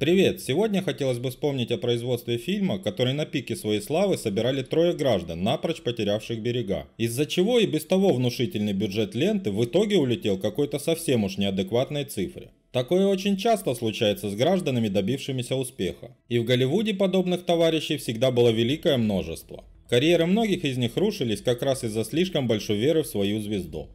Привет! Сегодня хотелось бы вспомнить о производстве фильма, который на пике своей славы собирали трое граждан, напрочь потерявших берега. Из-за чего и без того внушительный бюджет ленты в итоге улетел какой-то совсем уж неадекватной цифре. Такое очень часто случается с гражданами, добившимися успеха. И в Голливуде подобных товарищей всегда было великое множество. Карьеры многих из них рушились как раз из-за слишком большой веры в свою звезду.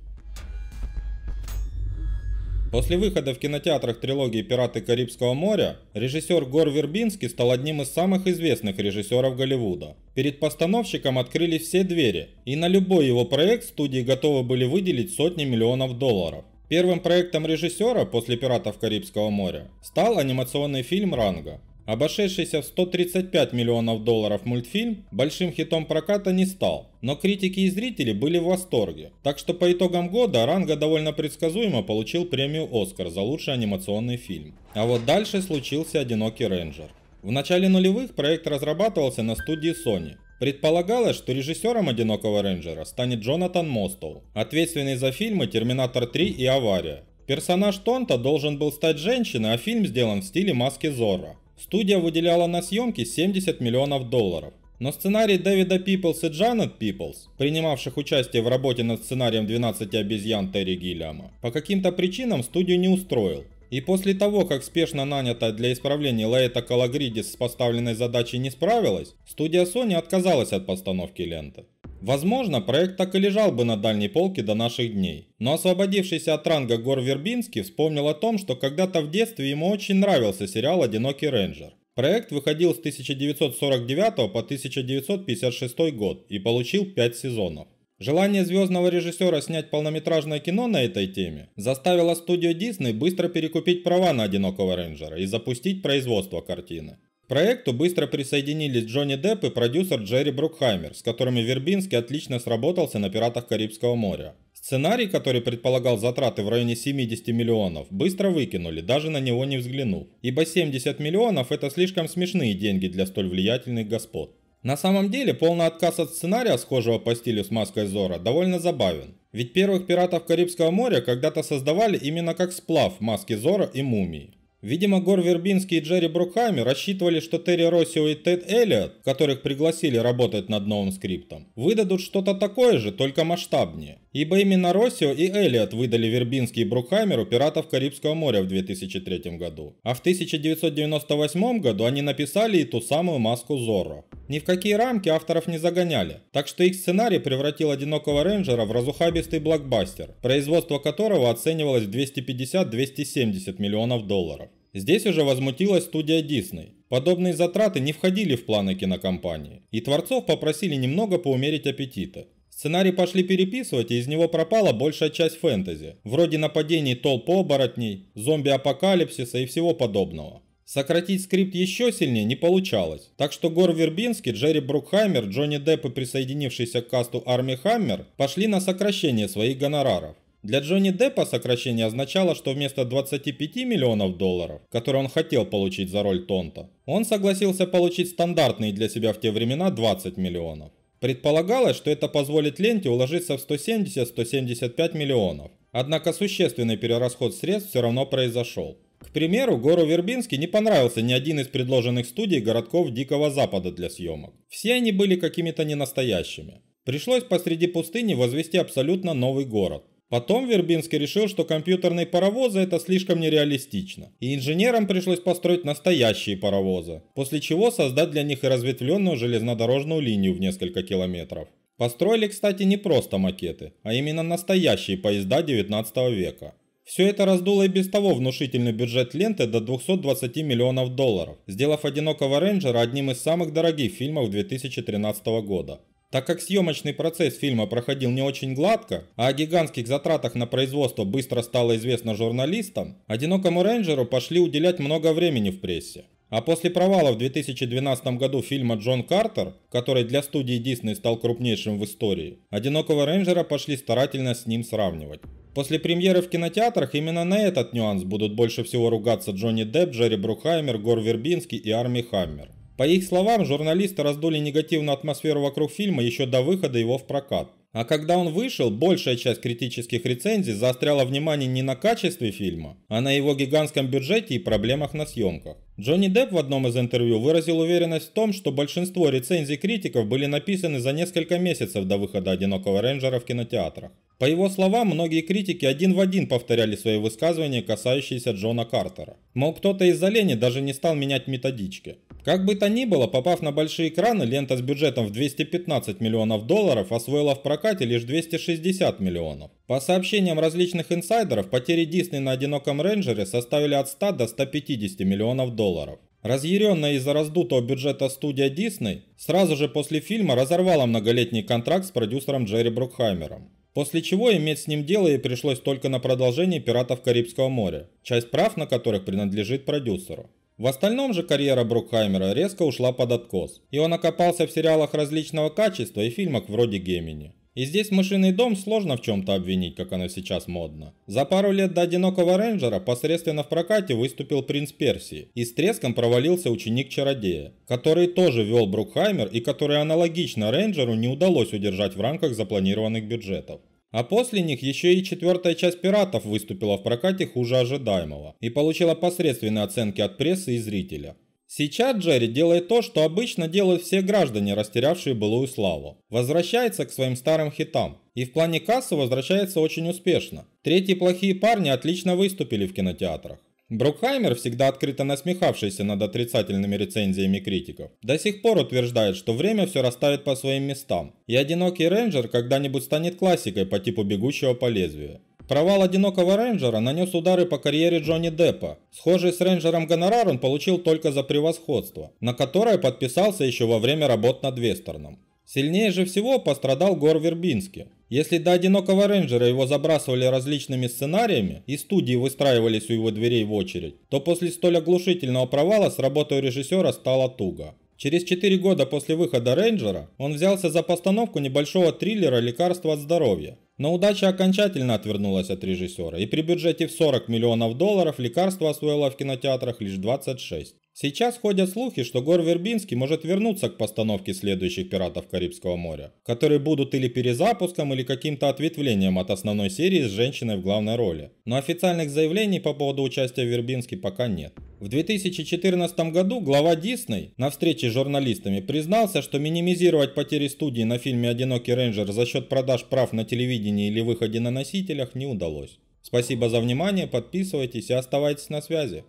После выхода в кинотеатрах трилогии «Пираты Карибского моря» режиссер Гор Вербинский стал одним из самых известных режиссеров Голливуда. Перед постановщиком открылись все двери, и на любой его проект студии готовы были выделить сотни миллионов долларов. Первым проектом режиссера после «Пиратов Карибского моря» стал анимационный фильм «Ранга». Обошедшийся в 135 миллионов долларов мультфильм большим хитом проката не стал, но критики и зрители были в восторге. Так что по итогам года Ранга довольно предсказуемо получил премию «Оскар» за лучший анимационный фильм. А вот дальше случился «Одинокий рейнджер». В начале нулевых проект разрабатывался на студии Sony. Предполагалось, что режиссером «Одинокого рейнджера» станет Джонатан Мостоу, ответственный за фильмы «Терминатор 3» и «Авария». Персонаж Тонта должен был стать женщиной, а фильм сделан в стиле маски Зорро. Студия выделяла на съемки 70 миллионов долларов. Но сценарий Дэвида Пиплс и Джанет Пиплс, принимавших участие в работе над сценарием «12 обезьян» Терри Гиллиама, по каким-то причинам студию не устроил, и после того, как спешно нанятая для исправления Лейта Калагридис с поставленной задачей не справилась, студия Sony отказалась от постановки ленты. Возможно, проект так и лежал бы на дальней полке до наших дней. Но освободившийся от ранга Гор Вербинский вспомнил о том, что когда-то в детстве ему очень нравился сериал «Одинокий рейнджер». Проект выходил с 1949 по 1956 год и получил 5 сезонов. Желание звездного режиссера снять полнометражное кино на этой теме заставило студию Дисней быстро перекупить права на «Одинокого рейнджера» и запустить производство картины. К проекту быстро присоединились Джонни Депп и продюсер Джерри Брукхаймер, с которыми Вербинский отлично сработался на «Пиратах Карибского моря». Сценарий, который предполагал затраты в районе 70 миллионов, быстро выкинули, даже на него не взглянув, ибо 70 миллионов – это слишком смешные деньги для столь влиятельных господ. На самом деле, полный отказ от сценария, схожего по стилю с маской Зора, довольно забавен. Ведь первых пиратов Карибского моря когда-то создавали именно как сплав маски Зора и мумии. Видимо, Гор Вербинский и Джерри Брукхайми рассчитывали, что Терри Россио и Тед Эллиот, которых пригласили работать над новым скриптом, выдадут что-то такое же, только масштабнее ибо именно Россио и Эллиот выдали Вербинский и Брукхаймеру «Пиратов Карибского моря» в 2003 году, а в 1998 году они написали и ту самую «Маску Зорро». Ни в какие рамки авторов не загоняли, так что их сценарий превратил «Одинокого рейнджера» в разухабистый блокбастер, производство которого оценивалось в 250-270 миллионов долларов. Здесь уже возмутилась студия Дисней. Подобные затраты не входили в планы кинокомпании, и творцов попросили немного поумерить аппетиты. Сценарий пошли переписывать, и из него пропала большая часть фэнтези, вроде нападений толп оборотней, зомби-апокалипсиса и всего подобного. Сократить скрипт еще сильнее не получалось, так что Гор Вербинский, Джерри Брукхаймер, Джонни Депп и присоединившийся к касту Арми Хаммер пошли на сокращение своих гонораров. Для Джонни Деппа сокращение означало, что вместо 25 миллионов долларов, которые он хотел получить за роль Тонта, он согласился получить стандартные для себя в те времена 20 миллионов. Предполагалось, что это позволит ленте уложиться в 170-175 миллионов. Однако существенный перерасход средств все равно произошел. К примеру, Гору Вербински не понравился ни один из предложенных студий городков Дикого Запада для съемок. Все они были какими-то ненастоящими. Пришлось посреди пустыни возвести абсолютно новый город. Потом Вербинский решил, что компьютерные паровозы это слишком нереалистично, и инженерам пришлось построить настоящие паровозы, после чего создать для них и разветвленную железнодорожную линию в несколько километров. Построили, кстати, не просто макеты, а именно настоящие поезда 19 века. Все это раздуло и без того внушительный бюджет ленты до 220 миллионов долларов, сделав «Одинокого рейнджера» одним из самых дорогих фильмов 2013 года. Так как съемочный процесс фильма проходил не очень гладко, а о гигантских затратах на производство быстро стало известно журналистам, «Одинокому рейнджеру» пошли уделять много времени в прессе. А после провала в 2012 году фильма «Джон Картер», который для студии Disney стал крупнейшим в истории, «Одинокого рейнджера» пошли старательно с ним сравнивать. После премьеры в кинотеатрах именно на этот нюанс будут больше всего ругаться Джонни Депп, Джерри Брухаймер, Гор Вербинский и Арми Хаммер. По их словам, журналисты раздули негативную атмосферу вокруг фильма еще до выхода его в прокат. А когда он вышел, большая часть критических рецензий заостряла внимание не на качестве фильма, а на его гигантском бюджете и проблемах на съемках. Джонни Депп в одном из интервью выразил уверенность в том, что большинство рецензий критиков были написаны за несколько месяцев до выхода «Одинокого рейнджера» в кинотеатрах. По его словам, многие критики один в один повторяли свои высказывания, касающиеся Джона Картера. Мол, кто-то из лени даже не стал менять методички. Как бы то ни было, попав на большие экраны, лента с бюджетом в 215 миллионов долларов освоила в прокате лишь 260 миллионов. По сообщениям различных инсайдеров, потери Disney на «Одиноком рейнджере» составили от 100 до 150 миллионов долларов. Разъяренная из-за раздутого бюджета студия Disney сразу же после фильма разорвала многолетний контракт с продюсером Джерри Брукхаймером. После чего иметь с ним дело ей пришлось только на продолжении «Пиратов Карибского моря», часть прав на которых принадлежит продюсеру. В остальном же карьера Брукхаймера резко ушла под откос, и он окопался в сериалах различного качества и фильмах вроде «Гемини». И здесь мышиный дом сложно в чем-то обвинить, как оно сейчас модно. За пару лет до «Одинокого рейнджера» посредственно в прокате выступил «Принц Персии» и с треском провалился «Ученик-чародея», который тоже вел Брукхаймер и который аналогично рейнджеру не удалось удержать в рамках запланированных бюджетов. А после них еще и четвертая часть «Пиратов» выступила в прокате хуже ожидаемого и получила посредственные оценки от прессы и зрителя. Сейчас Джерри делает то, что обычно делают все граждане, растерявшие былую славу. Возвращается к своим старым хитам. И в плане кассы возвращается очень успешно. Третьи плохие парни отлично выступили в кинотеатрах. Брукхаймер, всегда открыто насмехавшийся над отрицательными рецензиями критиков, до сих пор утверждает, что время все расставит по своим местам, и «Одинокий рейнджер» когда-нибудь станет классикой по типу «Бегущего по лезвию». Провал «Одинокого рейнджера» нанес удары по карьере Джонни Деппа. Схожий с рейнджером гонорар он получил только за превосходство, на которое подписался еще во время работ над Вестерном. Сильнее же всего пострадал Гор Вербински. Если до «Одинокого рейнджера» его забрасывали различными сценариями и студии выстраивались у его дверей в очередь, то после столь оглушительного провала с работой режиссера стало туго. Через 4 года после выхода «Рейнджера» он взялся за постановку небольшого триллера «Лекарство от здоровья», но удача окончательно отвернулась от режиссера, и при бюджете в 40 миллионов долларов лекарство освоило в кинотеатрах лишь 26. Сейчас ходят слухи, что Гор Вербинский может вернуться к постановке следующих «Пиратов Карибского моря», которые будут или перезапуском, или каким-то ответвлением от основной серии с женщиной в главной роли. Но официальных заявлений по поводу участия Вербинский пока нет. В 2014 году глава Дисней на встрече с журналистами признался, что минимизировать потери студии на фильме «Одинокий рейнджер» за счет продаж прав на телевидении или выходе на носителях не удалось. Спасибо за внимание, подписывайтесь и оставайтесь на связи.